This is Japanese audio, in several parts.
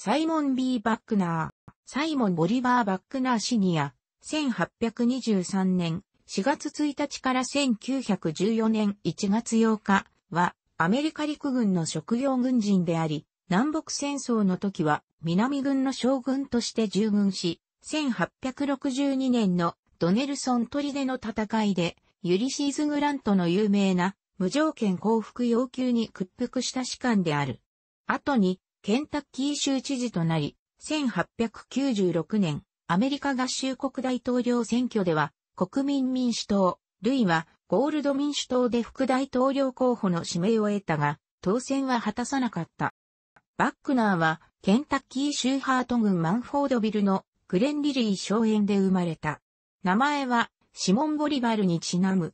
サイモン・ B・ バックナー、サイモン・ボリバー・バックナーシニア、1823年4月1日から1914年1月8日は、アメリカ陸軍の職業軍人であり、南北戦争の時は南軍の将軍として従軍し、1862年のドネルソントリデの戦いで、ユリシーズ・グラントの有名な無条件降伏要求に屈服した士官である。後にケンタッキー州知事となり、1896年、アメリカ合衆国大統領選挙では、国民民主党、類はゴールド民主党で副大統領候補の指名を得たが、当選は果たさなかった。バックナーは、ケンタッキー州ハート郡マンフォードビルのグレンリリー荘園で生まれた。名前は、シモン・ボリバルにちなむ。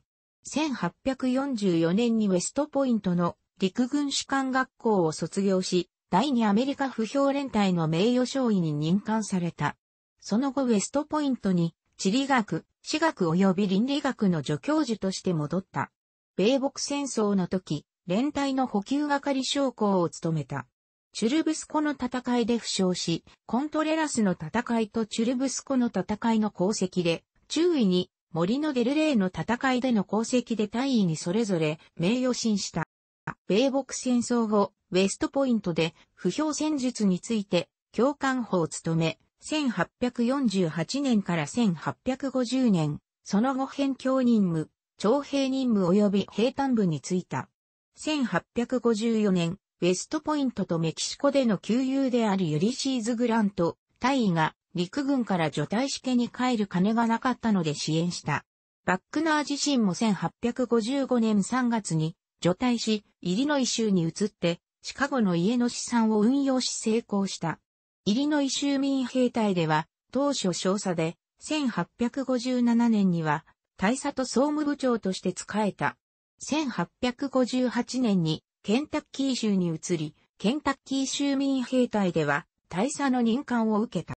1844年にウェストポイントの陸軍士官学校を卒業し、第2アメリカ不評連隊の名誉少尉に任官された。その後ウェストポイントに地理学、史学及び倫理学の助教授として戻った。米北戦争の時、連隊の補給係将校を務めた。チュルブスコの戦いで負傷し、コントレラスの戦いとチュルブスコの戦いの功績で、中尉に森のデルレーの戦いでの功績で大尉にそれぞれ名誉審した。米国戦争後、ウェストポイントで不評戦術について教官法を務め、1848年から1850年、その後辺境任務、徴兵任務及び兵站部に就いた。1854年、ウェストポイントとメキシコでの旧友であるユリシーズ・グラント、大尉が陸軍から除隊験に帰る金がなかったので支援した。バックナー自身も1855年3月に除退し、イリノイ州に移って、シカゴの家の資産を運用し成功した。イリノイ州民兵隊では、当初少佐で、1857年には、大佐と総務部長として仕えた。1858年に、ケンタッキー州に移り、ケンタッキー州民兵隊では、大佐の任官を受けた。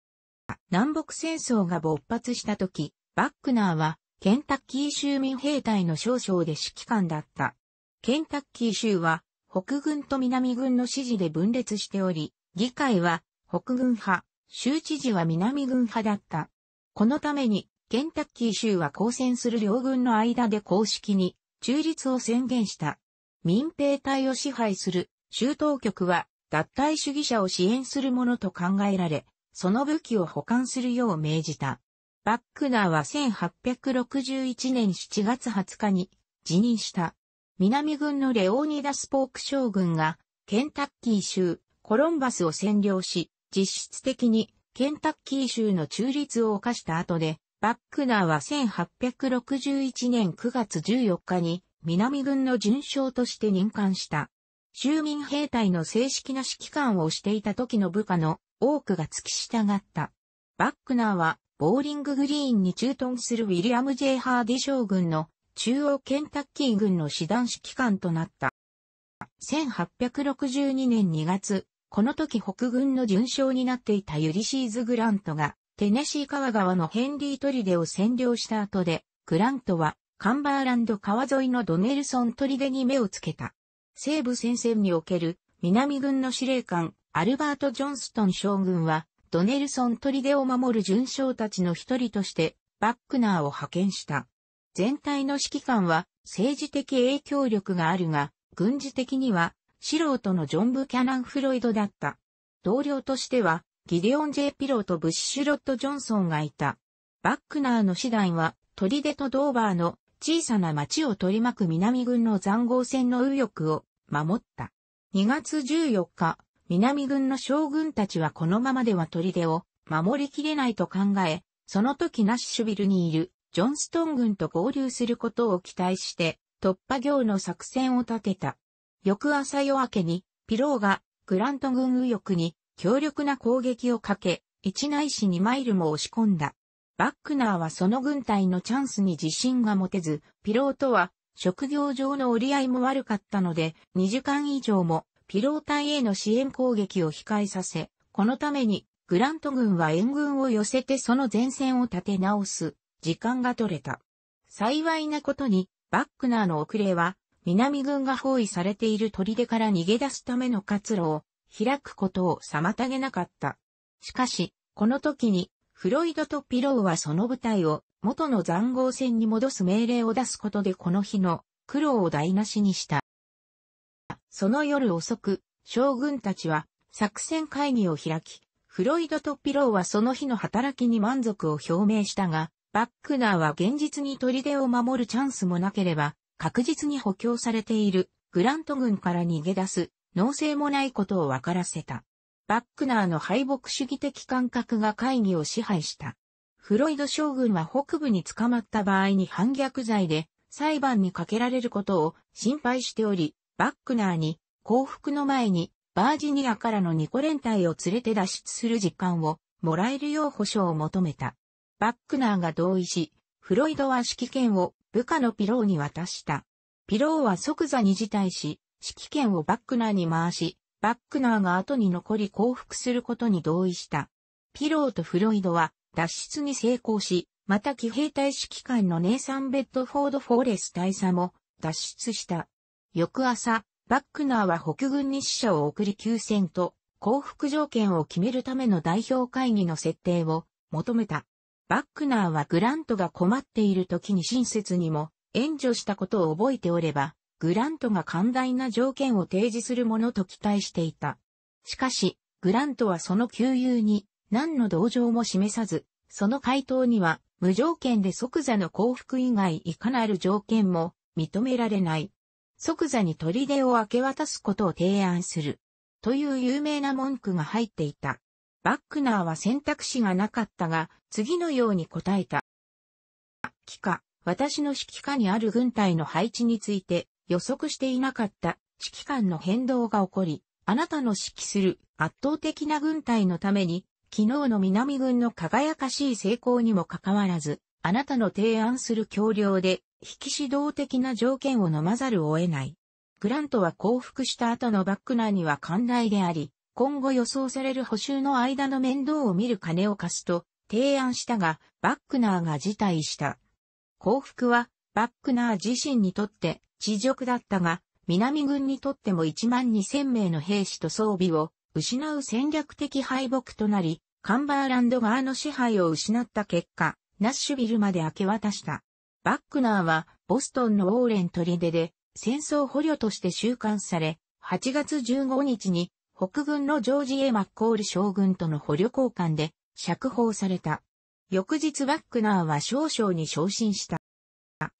南北戦争が勃発した時、バックナーは、ケンタッキー州民兵隊の少将で指揮官だった。ケンタッキー州は、北軍と南軍の支持で分裂しており、議会は北軍派、州知事は南軍派だった。このために、ケンタッキー州は交戦する両軍の間で公式に中立を宣言した。民兵隊を支配する州当局は脱退主義者を支援するものと考えられ、その武器を保管するよう命じた。バックナーは1861年7月20日に辞任した。南軍のレオーニダス・ポーク将軍が、ケンタッキー州、コロンバスを占領し、実質的にケンタッキー州の中立を犯した後で、バックナーは1861年9月14日に南軍の巡将として任官した。州民兵隊の正式な指揮官をしていた時の部下の多くが付き従った。バックナーはボーリンググリーンに駐屯するウィリアム・ジェイハーディ将軍の中央ケンタッキー軍の師団指揮官となった。1862年2月、この時北軍の準将になっていたユリシーズ・グラントが、テネシー川側のヘンリー・トリデを占領した後で、グラントは、カンバーランド川沿いのドネルソン・トリデに目をつけた。西部戦線における、南軍の司令官、アルバート・ジョンストン将軍は、ドネルソン・トリデを守る準将たちの一人として、バックナーを派遣した。全体の指揮官は政治的影響力があるが、軍事的には素人のジョン・ブキャナン・フロイドだった。同僚としては、ギデオン・ジェイ・ピローとブッシュ・ロッド・ジョンソンがいた。バックナーの師団は、トリデとドーバーの小さな町を取り巻く南軍の残壕戦の右翼を守った。2月14日、南軍の将軍たちはこのままでは砦を守りきれないと考え、その時ナッシュビルにいるジョンストン軍と合流することを期待して、突破業の作戦を立てた。翌朝夜明けに、ピローが、グラント軍右翼に、強力な攻撃をかけ、1内市し2マイルも押し込んだ。バックナーはその軍隊のチャンスに自信が持てず、ピローとは、職業上の折り合いも悪かったので、2時間以上も、ピロー隊への支援攻撃を控えさせ、このために、グラント軍は援軍を寄せてその前線を立て直す時間が取れた。幸いなことに、バックナーの遅れは、南軍が包囲されている砦から逃げ出すための活路を開くことを妨げなかった。しかし、この時に、フロイドとピローはその部隊を元の残壕戦に戻す命令を出すことでこの日の苦労を台無しにした。その夜遅く、将軍たちは作戦会議を開き、フロイドとピローはその日の働きに満足を表明したが、バックナーは現実に砦を守るチャンスもなければ、確実に補強されているグラント軍から逃げ出す、脳性もないことを分からせた。バックナーの敗北主義的感覚が会議を支配した。フロイド将軍は北部に捕まった場合に反逆罪で裁判にかけられることを心配しており、バックナーに降伏の前にバージニアからのニコ連隊を連れて脱出する時間をもらえるよう保証を求めた。バックナーが同意し、フロイドは指揮権を部下のピローに渡した。ピローは即座に辞退し、指揮権をバックナーに回し、バックナーが後に残り降伏することに同意した。ピローとフロイドは脱出に成功し、また騎兵隊指揮官のネイサン・ベッドフォード・フォーレス大佐も脱出した。翌朝、バックナーは北軍に死者を送り休戦と降伏条件を決めるための代表会議の設定を求めた。バックナーはグラントが困っている時に親切にも援助したことを覚えておれば、グラントが寛大な条件を提示するものと期待していた。しかし、グラントはその給油に何の同情も示さず、その回答には無条件で即座の降伏以外いかなる条件も認められない。即座に砦を明け渡すことを提案する。という有名な文句が入っていた。バックナーは選択肢がなかったが、次のように答えた。機下、私の指揮下にある軍隊の配置について予測していなかった指揮官の変動が起こり、あなたの指揮する圧倒的な軍隊のために、昨日の南軍の輝かしい成功にもかかわらず、あなたの提案する橋梁で、引き指導的な条件を飲まざるを得ない。グラントは降伏した後のバックナーには寛大であり、今後予想される補修の間の面倒を見る金を貸すと、提案したが、バックナーが辞退した。降伏は、バックナー自身にとって地辱だったが、南軍にとっても1万2000名の兵士と装備を失う戦略的敗北となり、カンバーランド側の支配を失った結果、ナッシュビルまで明け渡した。バックナーはボストンのウォーレン砦で戦争捕虜として収監され、8月15日に北軍のジョージ・エマッコール将軍との捕虜交換で釈放された。翌日バックナーは少々に昇進した。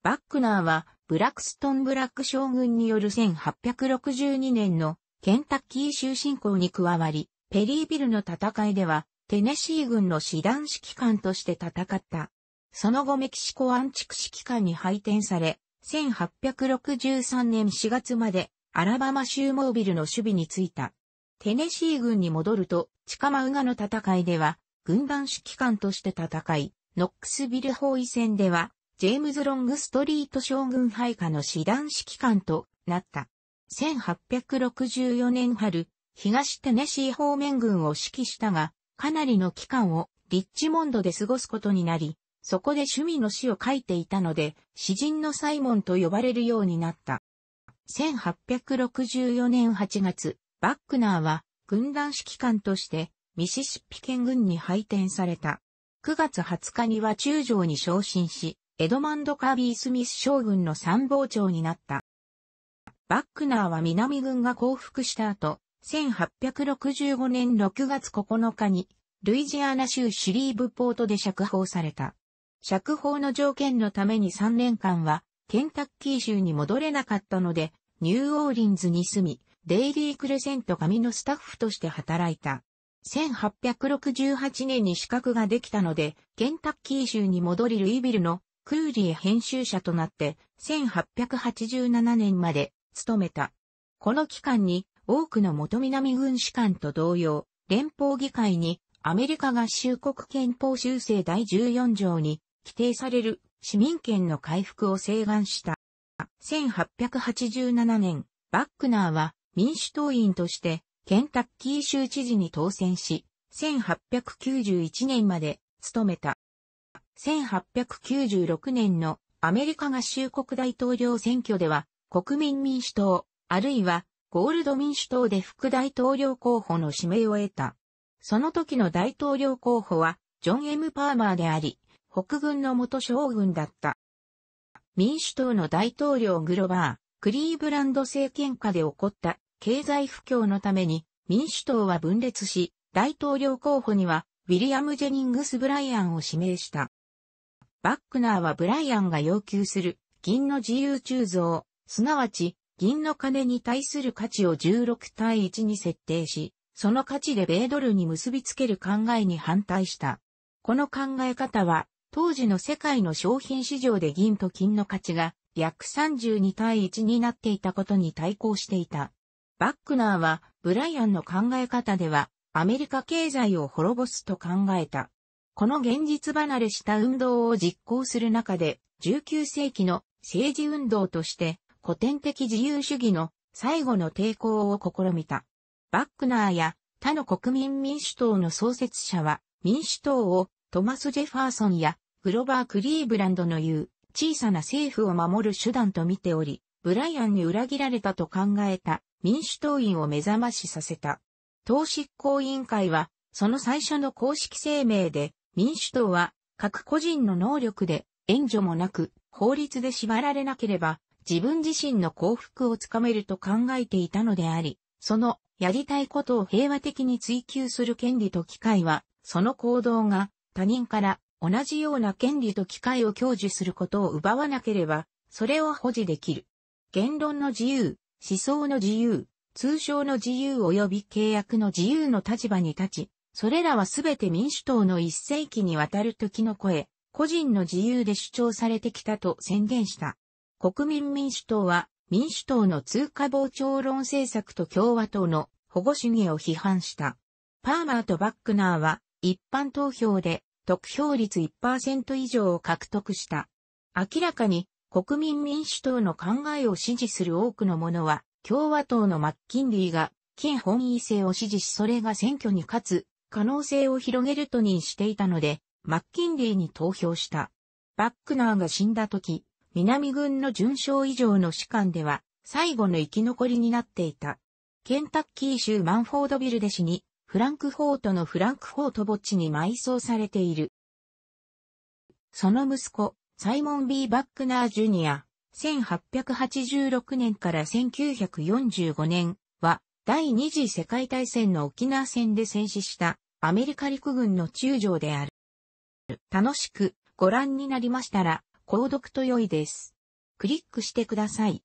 バックナーはブラックストンブラック将軍による1862年のケンタッキー州侵攻に加わり、ペリービルの戦いではテネシー軍の師団指揮官として戦った。その後メキシコアンチク指揮官に配転され、1863年4月までアラバマ州モービルの守備についた。テネシー軍に戻ると、チカマウガの戦いでは、軍団指揮官として戦い、ノックスビル包囲戦では、ジェームズ・ロングストリート将軍配下の師団指揮官となった。1864年春、東テネシー方面軍を指揮したが、かなりの期間をリッチモンドで過ごすことになり、そこで趣味の詩を書いていたので、詩人のサイモンと呼ばれるようになった。1864年8月、バックナーは軍団指揮官としてミシシッピ県軍に配転された。9月20日には中将に昇進し、エドマンド・カービー・スミス将軍の参謀長になった。バックナーは南軍が降伏した後、1865年6月9日に、ルイジアナ州シリーブポートで釈放された。釈放の条件のために3年間は、ケンタッキー州に戻れなかったので、ニューオーリンズに住み、デイリークレセント紙のスタッフとして働いた。1868年に資格ができたので、ケンタッキー州に戻りルイビルのクーリー編集者となって、1887年まで務めた。この期間に多くの元南軍士官と同様、連邦議会にアメリカ合衆国憲法修正第14条に規定される市民権の回復を請願した。1887年、バックナーは民主党員としてケンタッキー州知事に当選し、1891年まで務めた。1896年のアメリカ合衆国大統領選挙では、国民民主党、あるいはゴールド民主党で副大統領候補の指名を得た。その時の大統領候補は、ジョン・ M・ パーマーであり、北軍の元将軍だった。民主党の大統領グロバー、クリーブランド政権下で起こった経済不況のために民主党は分裂し、大統領候補にはウィリアム・ジェニングス・ブライアンを指名した。バックナーはブライアンが要求する銀の自由鋳造、すなわち銀の金に対する価値を16対1に設定し、その価値で米ドルに結びつける考えに反対した。この考え方は、当時の世界の商品市場で銀と金の価値が約32対1になっていたことに対抗していた。バックナーは、ブライアンの考え方では、アメリカ経済を滅ぼすと考えた。この現実離れした運動を実行する中で、19世紀の政治運動として、古典的自由主義の最後の抵抗を試みた。バックナーや他の国民民主党の創設者は、民主党をトマス・ジェファーソンやグロバー・クリーブランドの言う小さな政府を守る手段と見ており、ブライアンに裏切られたと考えた民主党員を目覚ましさせた。党執行委員会は、その最初の公式声明で、民主党は、各個人の能力で、援助もなく、法律で縛られなければ、自分自身の幸福をつかめると考えていたのであり、その、やりたいことを平和的に追求する権利と機会は、その行動が、他人から同じような権利と機会を享受することを奪わなければ、それを保持できる。言論の自由、思想の自由、通称の自由及び契約の自由の立場に立ち、それらはすべて民主党の一世紀にわたる時の声、個人の自由で主張されてきたと宣言した。国民民主党は民主党の通貨膨張論政策と共和党の保護主義を批判した。パーマーとバックナーは一般投票で得票率1%以上を獲得した。明らかに国民民主党の考えを支持する多くの者は、共和党のマッキンリーが、金本位制を支持しそれが選挙に勝つ、可能性を広げると認していたので、マッキンリーに投票した。バックナーが死んだ時、南軍の準将以上の士官では、最後の生き残りになっていた。ケンタッキー州マンフォードビルで死に、フランクフォートのフランクフォート墓地に埋葬されている。その息子、サイモン・ B・ バックナー・ジュニア、1886年から1945年は、第二次世界大戦の沖縄戦で戦死したアメリカ陸軍の中将である。楽しくご覧になりましたら、購読と良いです。クリックしてください。